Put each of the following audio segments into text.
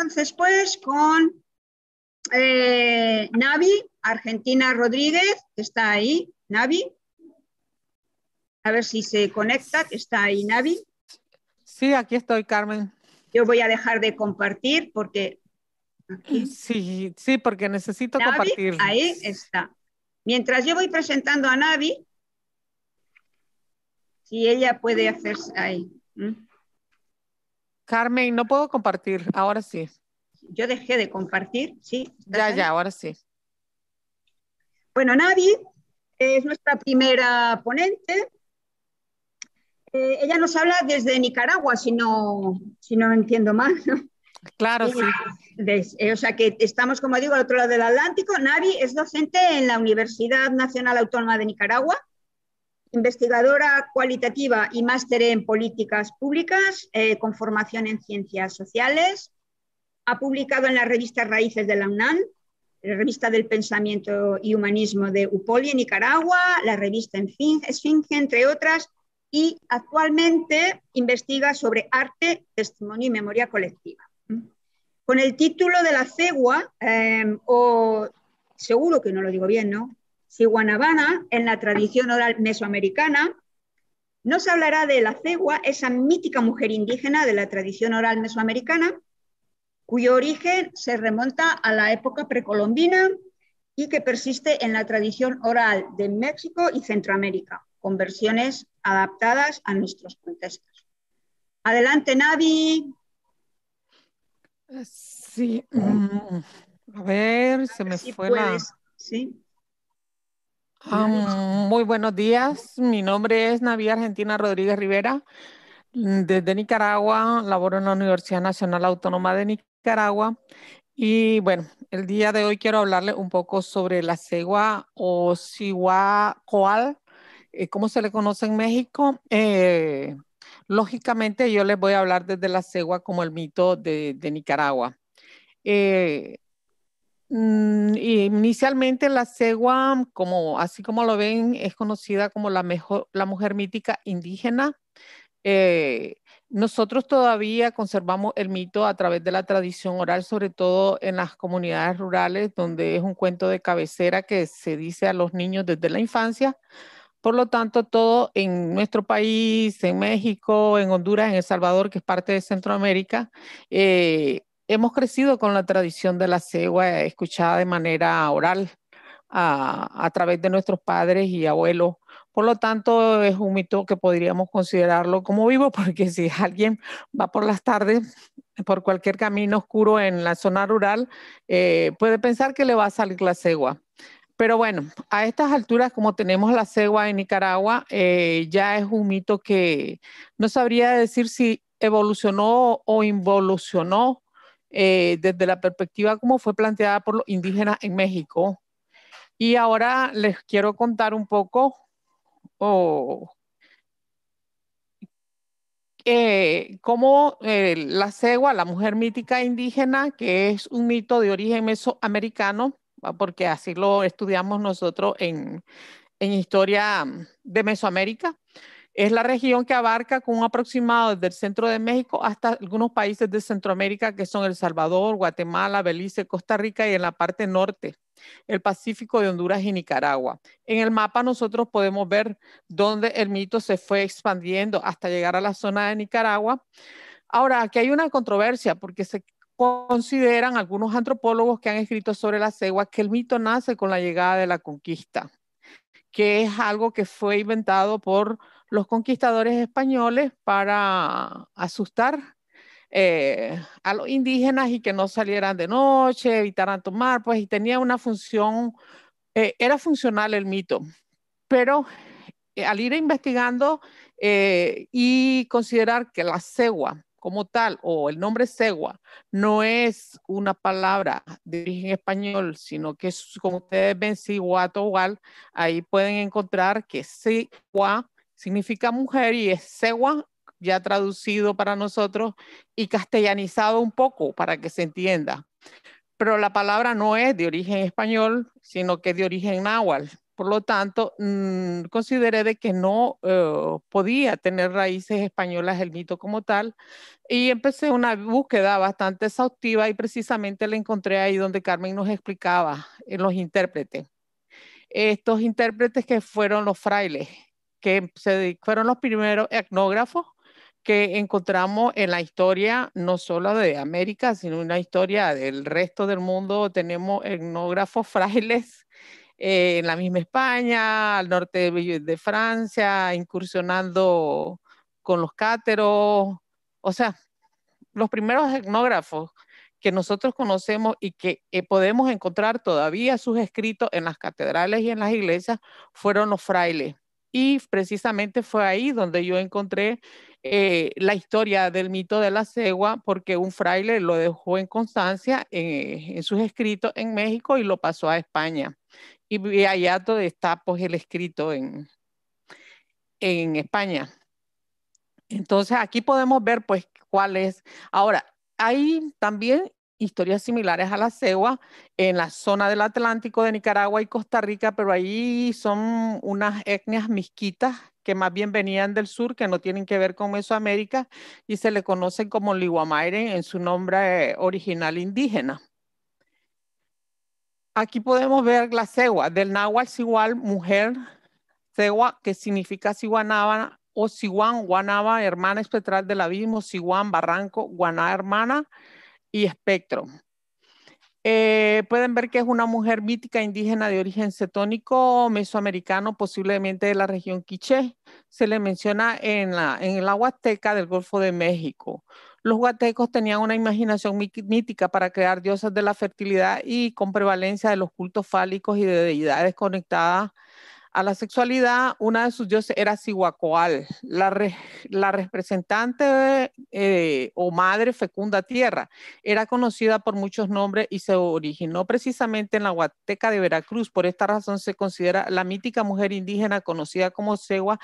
entonces pues con eh, Navi, Argentina Rodríguez, que está ahí, Navi. A ver si se conecta, que está ahí Navi. Sí, aquí estoy, Carmen. Yo voy a dejar de compartir porque... Sí, sí, porque necesito compartir. Ahí está. Mientras yo voy presentando a Navi, si ella puede hacerse ahí. Carmen, no puedo compartir, ahora sí. Yo dejé de compartir, sí. Ya, ya, ahora sí. Bueno, Navi es nuestra primera ponente. Eh, ella nos habla desde Nicaragua, si no, si no entiendo mal. Claro, eh, sí. Eh, o sea que estamos, como digo, al otro lado del Atlántico. Navi es docente en la Universidad Nacional Autónoma de Nicaragua investigadora cualitativa y máster en políticas públicas, eh, con formación en ciencias sociales. Ha publicado en la revista Raíces de la UNAM, la revista del pensamiento y humanismo de Upoli en Nicaragua, la revista Esfinge, entre otras, y actualmente investiga sobre arte, testimonio y memoria colectiva. Con el título de la CEGUA, eh, o seguro que no lo digo bien, ¿no? Guanabana, en la tradición oral mesoamericana. No se hablará de la cegua, esa mítica mujer indígena de la tradición oral mesoamericana, cuyo origen se remonta a la época precolombina y que persiste en la tradición oral de México y Centroamérica, con versiones adaptadas a nuestros contextos. Adelante, Navi. Eh, sí. Mm, a ver, se me fue la... ¿sí? Ah, muy buenos días. Mi nombre es Navia Argentina Rodríguez Rivera. Mm, desde Nicaragua, laboro en la Universidad Nacional Autónoma de Nicaragua. Y bueno, el día de hoy quiero hablarle un poco sobre la cegua o coal, eh, como se le conoce en México. Eh, lógicamente, yo les voy a hablar desde la cegua como el mito de, de Nicaragua. Eh, Mm, inicialmente la cegua, como así como lo ven, es conocida como la, mejor, la mujer mítica indígena. Eh, nosotros todavía conservamos el mito a través de la tradición oral, sobre todo en las comunidades rurales, donde es un cuento de cabecera que se dice a los niños desde la infancia. Por lo tanto, todo en nuestro país, en México, en Honduras, en El Salvador, que es parte de Centroamérica, eh, hemos crecido con la tradición de la cegua eh, escuchada de manera oral a, través de nuestros padres y abuelos. Por lo tanto, es un mito que podríamos considerarlo como vivo, porque si alguien va por las tardes por cualquier camino oscuro en la zona rural, eh, puede pensar que le va a salir la cegua. Pero bueno, a estas alturas, como tenemos la cegua en Nicaragua, eh, ya es un mito que no sabría decir si evolucionó o involucionó eh, desde la perspectiva como fue planteada por los indígenas en México. Y ahora les quiero contar un poco eh, cómo eh, la cegua, la mujer mítica indígena, que es un mito de origen mesoamericano, ah, porque así lo estudiamos nosotros en, en historia de Mesoamérica, es la región que abarca con un aproximado desde el centro de México hasta algunos países de Centroamérica que son El Salvador, Guatemala, Belice, Costa Rica y en la parte norte, el Pacífico de Honduras y Nicaragua. En el mapa nosotros podemos ver dónde el mito se fue expandiendo hasta llegar a la zona de Nicaragua. Ahora, aquí hay una controversia porque se consideran algunos antropólogos que han escrito sobre la cegua que el mito nace con la llegada de la conquista, que es algo que fue inventado por los conquistadores españoles para asustar eh, a los indígenas y que no salieran de noche, evitaran tomar, pues, y tenía una función, eh, era funcional el mito, pero eh, al ir investigando y considerar que la cegua como tal, o el nombre cegua, no es una palabra de origen español, sino que es, como ustedes ven, igual ahí pueden encontrar que cegua significa mujer y es Sewa, ya traducido para nosotros y castellanizado un poco para que se entienda. Pero la palabra no es de origen español, sino que de origen náhuatl. Por lo tanto, mm, consideré que no eh, podía tener raíces españolas el mito como tal y empecé una búsqueda bastante exhaustiva y precisamente la encontré ahí donde Carmen nos explicaba en los intérpretes. Estos intérpretes que fueron los frailes, que fueron los primeros etnógrafos que encontramos en la historia no solo de América, sino en la historia del resto del mundo. Tenemos etnógrafos frágiles eh, en la misma España, al norte de, Francia, incursionando con los cáteros. O sea, los primeros etnógrafos que nosotros conocemos y que eh, podemos encontrar todavía sus escritos en las catedrales y en las iglesias fueron los frailes. Y precisamente fue ahí donde yo encontré eh, la historia del mito de la cegua, porque un fraile lo dejó en constancia eh, en sus escritos en México y lo pasó a España. Y allá todo está pues, el escrito en, en España. Entonces aquí podemos ver pues cuál es. Ahora, hay también historias similares a la cegua en la zona del Atlántico de Nicaragua y Costa Rica, pero ahí son unas etnias misquitas que más bien venían del sur, que no tienen que ver con Mesoamérica y se le conocen como Lihuamaire en su nombre eh, original indígena. Aquí podemos ver la cegua, del náhuatl cigual, mujer, cegua, que significa Ciguanaba o Ciguan, guanaba, hermana espectral del abismo, Ciguan, barranco, guaná, hermana, y espectro. Eh, pueden ver que es una mujer mítica indígena de origen cetónico mesoamericano, posiblemente de la región Quiché. Se le menciona en la, en Huasteca del Golfo de México. Los huatecos tenían una imaginación mítica para crear diosas de la fertilidad y con prevalencia de los cultos fálicos y de deidades conectadas a la sexualidad, una de sus dioses era sihuacoal la, representante eh, o madre fecunda tierra. Era conocida por muchos nombres y se originó precisamente en la Huateca de Veracruz. Por esta razón se considera la mítica mujer indígena conocida como Segua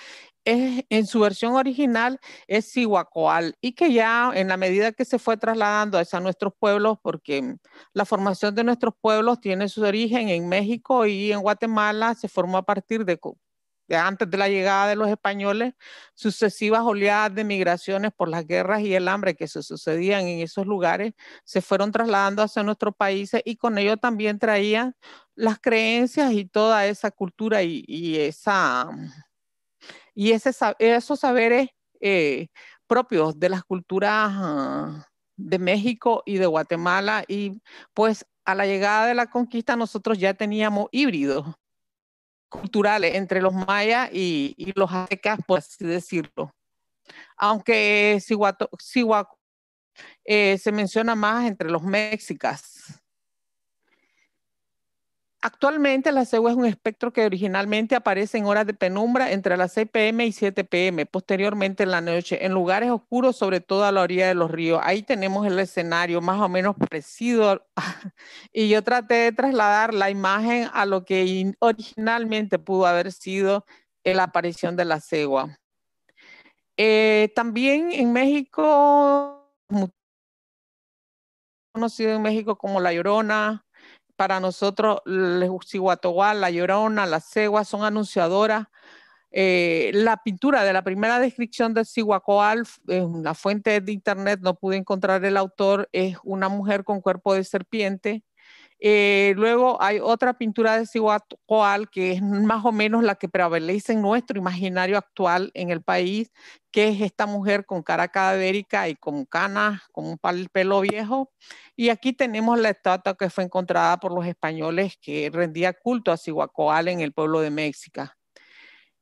Es, en su versión original es sihuacoal y que ya en la medida que se fue trasladando a nuestros pueblos, porque la formación de nuestros pueblos tiene su origen en México y en Guatemala, se formó a partir de, antes de la llegada de los españoles, sucesivas oleadas de migraciones por las guerras y el hambre que se sucedían en esos lugares, se fueron trasladando hacia nuestros países y con ello también traían las creencias y toda esa cultura y, esa, y ese, esos saberes eh, propios de las culturas ah, de México y de Guatemala. Y pues a la llegada de la conquista nosotros ya teníamos híbridos culturales entre los mayas y, los aztecas, por así decirlo. Aunque si eh, se menciona más entre los mexicas. Actualmente la cegua es un espectro que originalmente aparece en horas de penumbra entre las 6 pm y 7 pm, posteriormente en la noche, en lugares oscuros, sobre todo a la orilla de los ríos. Ahí tenemos el escenario más o menos parecido y yo traté de trasladar la imagen a lo que originalmente pudo haber sido la aparición de la cegua. Eh, también en México, conocido en México como La Llorona, para nosotros Guatoguá, La Llorona, La Cegua son anunciadoras. Eh, la pintura de la primera descripción de Sihuacoal, en eh, la fuente de internet, no pude encontrar el autor, es una mujer con cuerpo de serpiente eh, luego hay otra pintura de Cihuacoal que es más o menos la que prevalece en nuestro imaginario actual en el país, que es esta mujer con cara cadavérica y con canas, con un pelo viejo. Y aquí tenemos la estatua que fue encontrada por los españoles que rendía culto a Cihuacoal en el pueblo de México.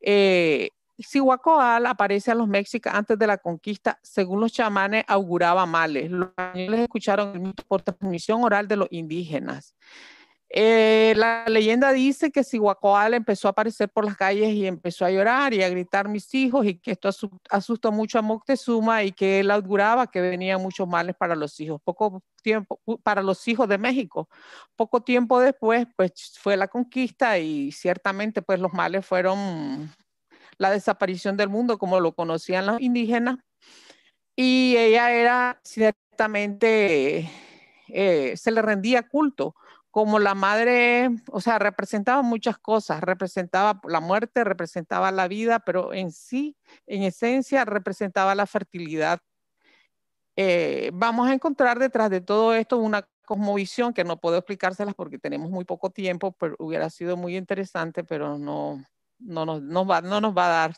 Eh, Sihuacoal aparece a los mexicas antes de la conquista, según los chamanes auguraba males. Los españoles escucharon el mito por transmisión oral de los indígenas. Eh, la leyenda dice que Sihuacoal empezó a aparecer por las calles y empezó a llorar y a gritar mis hijos y que esto asustó mucho a Moctezuma y que él auguraba que venían muchos males para los hijos. Poco tiempo, para los hijos de México. Poco tiempo después, pues fue la conquista y ciertamente pues los males fueron la desaparición del mundo como lo conocían los indígenas. Y ella era ciertamente, eh, se le rendía culto como la madre, o sea, representaba muchas cosas, representaba la muerte, representaba la vida, pero en sí, en esencia, representaba la fertilidad. Eh, vamos a encontrar detrás de todo esto una cosmovisión que no puedo explicárselas porque tenemos muy poco tiempo, pero hubiera sido muy interesante, pero no, no nos, no va, no nos va a dar.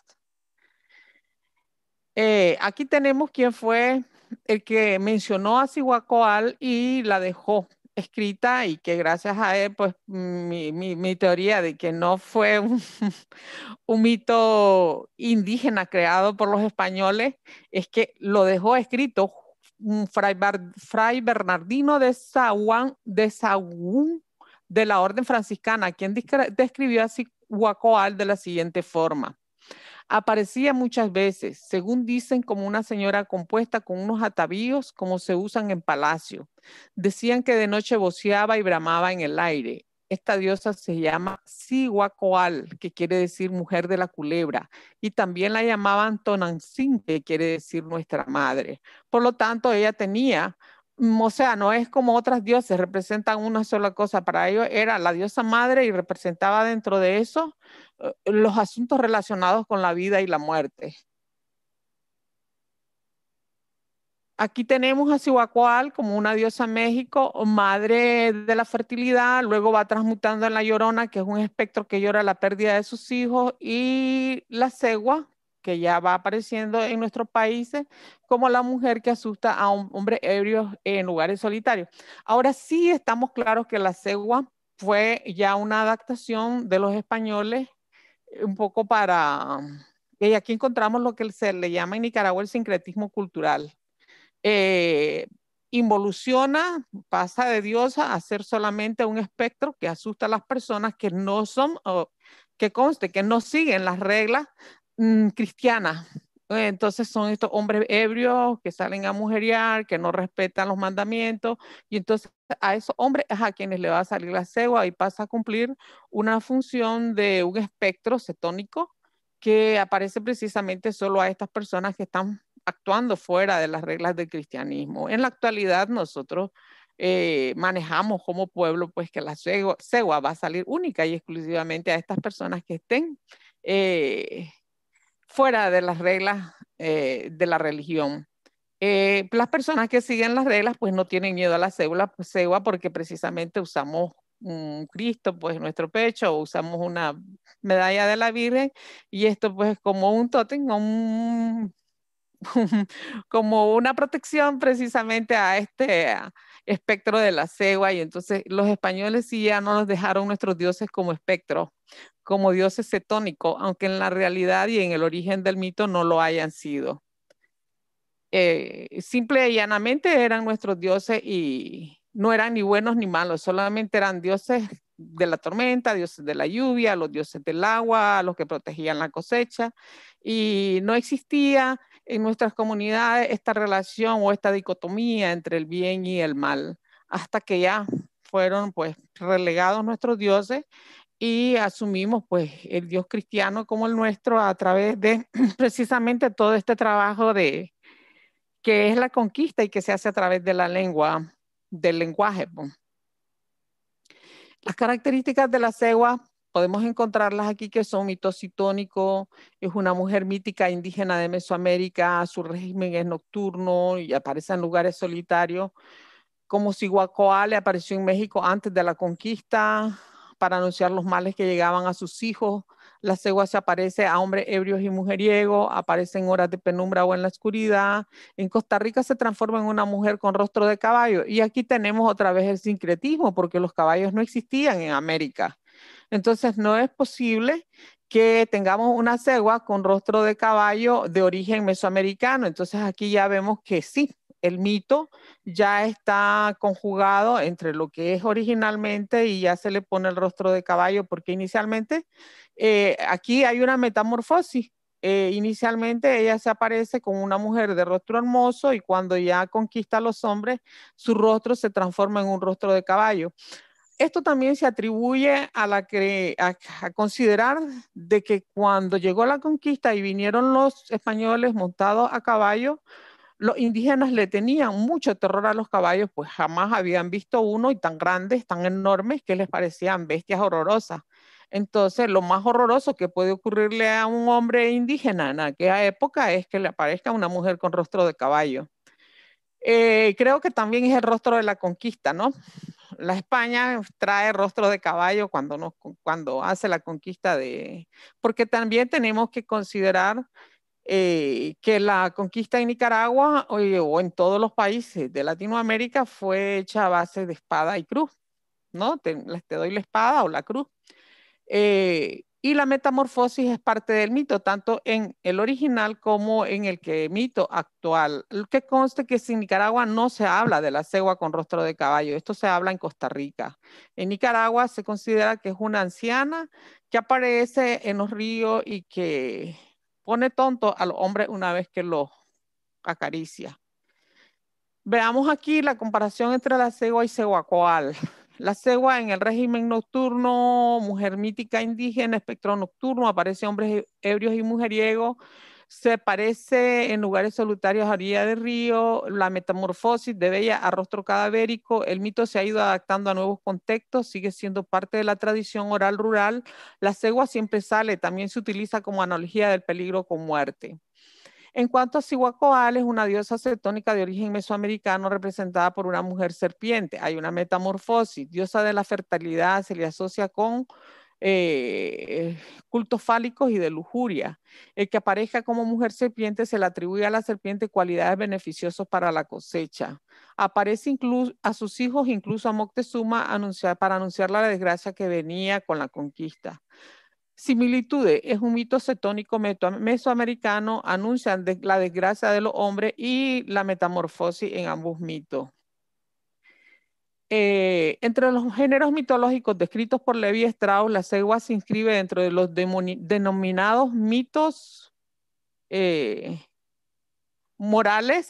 Eh, aquí tenemos quién fue el que mencionó a Cihuacoal y la dejó escrita y que gracias a él, pues mi, teoría de que no fue un, mito indígena creado por los españoles, es que lo dejó escrito un fray, Bernardino de Sahuán, de de la Orden Franciscana, quien describió a huacoal de la siguiente forma. Aparecía muchas veces, según dicen, como una señora compuesta con unos atavíos como se usan en palacio. Decían que de noche voceaba y bramaba en el aire. Esta diosa se llama Sihuacoal, que quiere decir mujer de la culebra, y también la llamaban Tonantzin, que quiere decir nuestra madre. Por lo tanto, ella tenía Mm, o sea, no es como otras dioses, representan una sola cosa. Para ellos era la diosa madre y representaba dentro de eso eh, los asuntos relacionados con la vida y la muerte. Aquí tenemos a Cihuacual como una diosa México, madre de la fertilidad, luego va transmutando en la llorona, que es un espectro que llora la pérdida de sus hijos, y la cegua, que ya va apareciendo en nuestros países, como la mujer que asusta a un hombre ebrio en lugares solitarios. Ahora sí estamos claros que la cegua fue ya una adaptación de los españoles eh, un poco para... Y aquí encontramos lo que se le llama en Nicaragua el sincretismo cultural. Eh, involuciona, pasa de diosa a ser solamente un espectro que asusta a las personas que no son, que conste, que no siguen las reglas Mm, cristiana. Eh, entonces son estos hombres ebrios que salen a mujeriar, que no respetan los mandamientos, y entonces a esos hombres es a quienes le va a salir la cegua y pasa a cumplir una función de un espectro cetónico que aparece precisamente solo a estas personas que están actuando fuera de las reglas del cristianismo. En la actualidad nosotros eh, manejamos como pueblo pues que la cegua, va a salir única y exclusivamente a estas personas que estén eh, fuera de las reglas eh, de la religión. Eh, las personas que siguen las reglas pues no tienen miedo a la cegua porque precisamente usamos un Cristo pues en nuestro pecho, usamos una medalla de la Virgen y esto pues como un tótem, como una protección precisamente a este espectro de la cegua y entonces los españoles sí ya no nos dejaron nuestros dioses como espectro como dioses cetónicos, aunque en la realidad y en el origen del mito no lo hayan sido. Eh, simple y llanamente eran nuestros dioses y no eran ni buenos ni malos, solamente eran dioses de la tormenta, dioses de la lluvia, los dioses del agua, los que protegían la cosecha, y no existía en nuestras comunidades esta relación o esta dicotomía entre el bien y el mal, hasta que ya fueron pues relegados nuestros dioses y asumimos pues el Dios cristiano como el nuestro a través de precisamente todo este trabajo de que es la conquista y que se hace a través de la lengua, del lenguaje. Las características de la cegua podemos encontrarlas aquí que son mitocitónico, es una mujer mítica indígena de Mesoamérica, su régimen es nocturno y aparece en lugares solitarios, como sihuacoa apareció en México antes de la conquista, para anunciar los males que llegaban a sus hijos. La cegua se aparece a hombres ebrios y mujeriego, aparece en horas de penumbra o en la oscuridad. En Costa Rica se transforma en una mujer con rostro de caballo. Y aquí tenemos otra vez el sincretismo, porque los caballos no existían en América. Entonces no es posible que tengamos una cegua con rostro de caballo de origen mesoamericano. Entonces aquí ya vemos que sí, el mito ya está conjugado entre lo que es originalmente y ya se le pone el rostro de caballo, porque inicialmente eh, aquí hay una metamorfosis. Eh, inicialmente ella se aparece como una mujer de rostro hermoso y cuando ya conquista a los hombres, su rostro se transforma en un rostro de caballo. Esto también se atribuye a, la a considerar de que cuando llegó la conquista y vinieron los españoles montados a caballo, los indígenas le tenían mucho terror a los caballos, pues jamás habían visto uno y tan grandes, tan enormes, que les parecían bestias horrorosas. Entonces, lo más horroroso que puede ocurrirle a un hombre indígena en aquella época es que le aparezca una mujer con rostro de caballo. Eh, creo que también es el rostro de la conquista, ¿no? La España trae rostro de caballo cuando, nos, cuando hace la conquista de... Porque también tenemos que considerar eh, que la conquista en Nicaragua o, en todos los países de Latinoamérica fue hecha a base de espada y cruz, ¿no? Te, doy la espada o la cruz. Eh, y la metamorfosis es parte del mito, tanto en el original como en el que mito actual. Lo que conste que en Nicaragua no se habla de la cegua con rostro de caballo, esto se habla en Costa Rica. En Nicaragua se considera que es una anciana que aparece en los ríos y que pone tonto al hombre una vez que lo acaricia. Veamos aquí la comparación entre la cegua y ceguacoal. La cegua en el régimen nocturno, mujer mítica indígena, espectro nocturno, aparece hombres e- ebrios y mujeriegos, se parece en lugares solitarios a orilla de río, la metamorfosis de Bella a rostro cadavérico. El mito se ha ido adaptando a nuevos contextos, sigue siendo parte de la tradición oral rural. La cegua siempre sale, también se utiliza como analogía del peligro con muerte. En cuanto a Cihuacoal, es una diosa cetónica de origen mesoamericano representada por una mujer serpiente. Hay una metamorfosis. Diosa de la fertilidad se le asocia con eh, cultos fálicos y de lujuria. El que aparezca como mujer serpiente se le atribuye a la serpiente cualidades beneficiosas para la cosecha. Aparece incluso a sus hijos, incluso a Moctezuma, para anunciar la desgracia que venía con la conquista. Similitudes es un mito cetónico mesoamericano, anuncian la desgracia de los hombres y la metamorfosis en ambos mitos. Eh, entre los géneros mitológicos descritos por Levi Strauss, la cegua se inscribe dentro de los denominados mitos eh, morales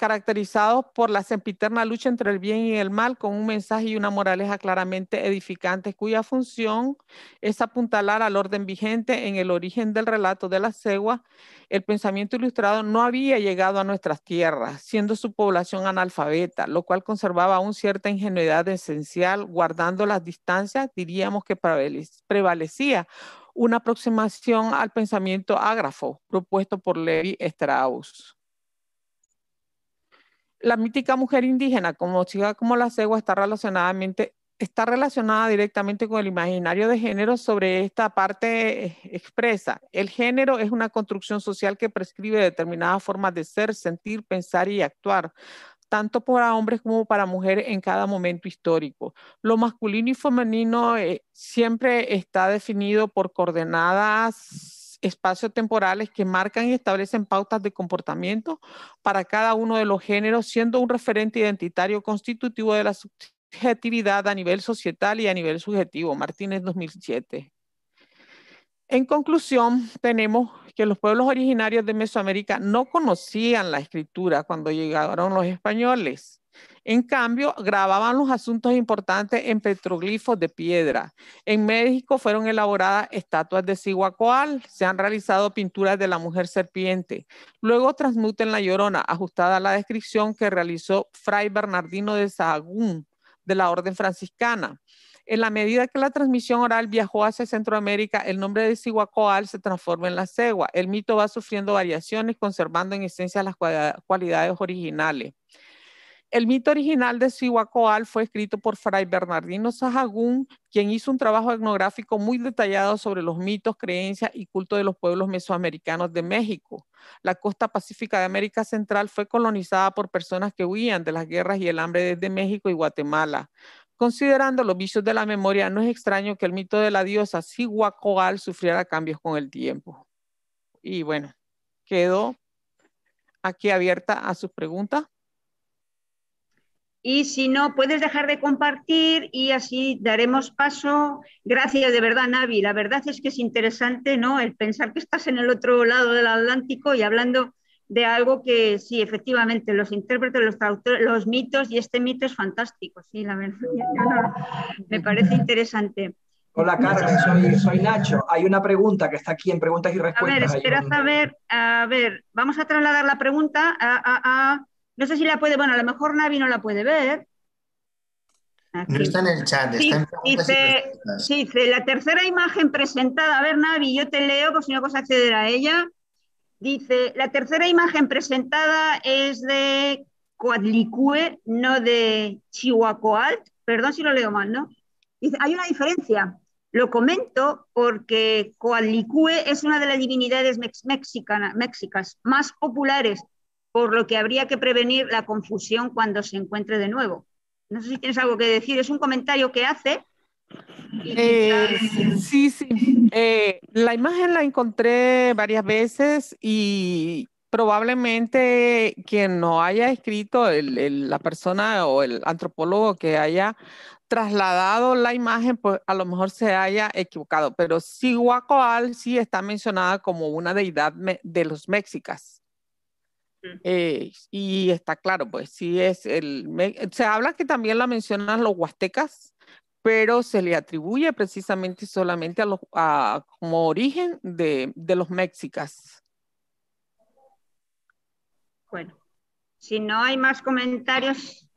caracterizados por la sempiterna lucha entre el bien y el mal, con un mensaje y una moraleja claramente edificantes, cuya función es apuntalar al orden vigente en el origen del relato de la cegua. El pensamiento ilustrado no había llegado a nuestras tierras, siendo su población analfabeta, lo cual conservaba aún cierta ingenuidad esencial, guardando las distancias, diríamos que prevalecía una aproximación al pensamiento ágrafo propuesto por Levi Strauss la mítica mujer indígena, como la cegua, está relacionada directamente con el imaginario de género sobre esta parte expresa. El género es una construcción social que prescribe determinadas formas de ser, sentir, pensar y actuar tanto para hombres como para mujeres en cada momento histórico. Lo masculino y femenino eh, siempre está definido por coordenadas espacios temporales que marcan y establecen pautas de comportamiento para cada uno de los géneros, siendo un referente identitario constitutivo de la subjetividad a nivel societal y a nivel subjetivo. Martínez 2007. En conclusión, tenemos que los pueblos originarios de Mesoamérica no conocían la escritura cuando llegaron los españoles. En cambio, grababan los asuntos importantes en petroglifos de piedra. En México fueron elaboradas estatuas de Cihuacoal, se han realizado pinturas de la mujer serpiente. Luego transmuten la llorona, ajustada a la descripción que realizó Fray Bernardino de Sahagún, de la Orden Franciscana. En la medida que la transmisión oral viajó hacia Centroamérica, el nombre de Cihuacoal se transforma en la cegua. El mito va sufriendo variaciones, conservando en esencia las cualidades originales. El mito original de Sihuacoal fue escrito por Fray Bernardino Sahagún, quien hizo un trabajo etnográfico muy detallado sobre los mitos, creencias y culto de los pueblos mesoamericanos de México. La costa pacífica de América Central fue colonizada por personas que huían de las guerras y el hambre desde México y Guatemala. Considerando los vicios de la memoria, no es extraño que el mito de la diosa Sihuacoal sufriera cambios con el tiempo. Y bueno, quedó aquí abierta a sus preguntas. Y si no, puedes dejar de compartir y así daremos paso. Gracias de verdad, Navi. La verdad es que es interesante, ¿no? El pensar que estás en el otro lado del Atlántico y hablando de algo que sí, efectivamente, los intérpretes, los traductores, los mitos y este mito es fantástico, sí, la verdad. Me parece interesante. Hola Carmen, soy, Nacho. Hay una pregunta que está aquí en preguntas y respuestas. A ver, espera saber a ver, vamos a trasladar la pregunta a no sé si la puede, bueno, a lo mejor Navi no la puede ver. está en el chat, está en dice, dice, la tercera imagen presentada, a ver Navi, yo te leo, por si no puedes acceder a ella. Dice, la tercera imagen presentada es de Coatlicue, no de Chihuacoalt. Perdón si lo leo mal, ¿no? Dice, hay una diferencia. Lo comento porque Coatlicue es una de las divinidades mexicas más populares por lo que habría que prevenir la confusión cuando se encuentre de nuevo. No sé si tienes algo que decir, es un comentario que hace. Eh, sí, sí. Eh, la imagen la encontré varias veces y probablemente quien no haya escrito, la persona o el antropólogo que haya trasladado la imagen, pues a lo mejor se haya equivocado, pero sí Huacoal sí está mencionada como una deidad de los mexicas. Eh, y está claro, pues sí es el... se habla que también la mencionan los huastecas, pero se le atribuye precisamente solamente a los, como origen de, de los mexicas. Bueno, si no hay más comentarios.